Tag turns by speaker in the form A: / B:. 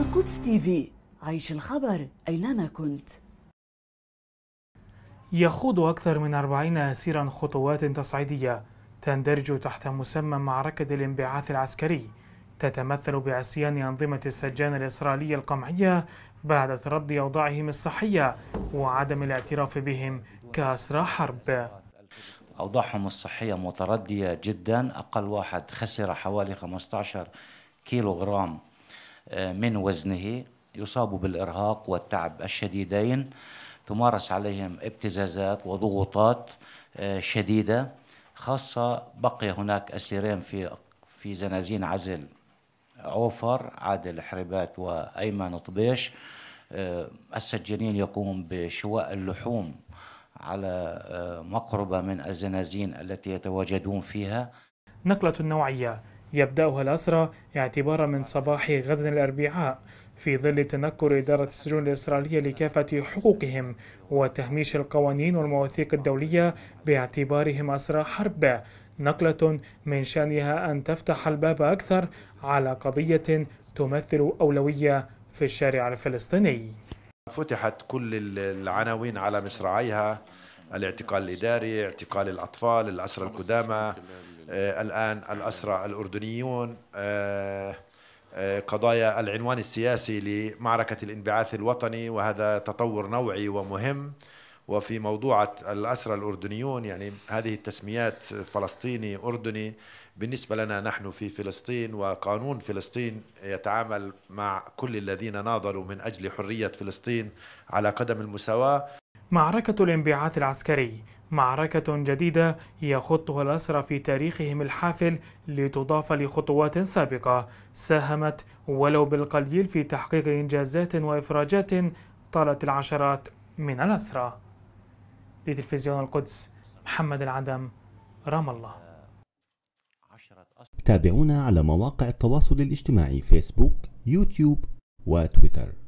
A: القدس تي في عيش الخبر أينما كنت يخوض أكثر من أربعين أسيرا خطوات تصعيدية تندرج تحت مسمى معركة الانبعاث العسكري تتمثل بعصيان أنظمة السجان الإسرائيلية القمعية بعد تردي أوضاعهم الصحية وعدم الاعتراف بهم كأسرى حرب
B: أوضاعهم الصحية متردية جدا أقل واحد خسر حوالي 15 كيلوغرام من وزنه يصاب بالارهاق والتعب الشديدين تمارس عليهم ابتزازات وضغوطات آه، شديده خاصه بقي هناك اسيرين في في زنازين عزل عوفر عادل حربات وايمن طبيش آه، السجانين يقوم بشواء اللحوم على آه، مقربه من الزنازين التي يتواجدون فيها نقله نوعيه
A: يبدأها الأسرى اعتبارا من صباح غد الأربعاء في ظل تنكر إدارة السجون الإسرائيلية لكافة حقوقهم وتهميش القوانين والمواثيق الدولية باعتبارهم أسرى حرب نقلة من شأنها أن تفتح الباب أكثر على قضية تمثل أولوية في الشارع
C: الفلسطيني فتحت كل العناوين على مصراعيها الاعتقال الإداري اعتقال الأطفال الأسرى القدامى آه، الآن الأسرى الأردنيون آه، آه، قضايا العنوان السياسي لمعركة الانبعاث الوطني وهذا تطور نوعي ومهم وفي موضوعة الأسرى الأردنيون يعني هذه التسميات فلسطيني أردني بالنسبة لنا نحن في فلسطين وقانون فلسطين يتعامل مع كل الذين ناضلوا من أجل حرية فلسطين على قدم المساواة
A: معركة الانبعاث العسكري معركة جديدة يخطها الأسرى في تاريخهم الحافل لتضاف لخطوات سابقة ساهمت ولو بالقليل في تحقيق إنجازات وإفراجات طالت العشرات من الأسرى لتلفزيون القدس محمد العدم رام الله
B: تابعونا على مواقع التواصل الاجتماعي فيسبوك يوتيوب وتويتر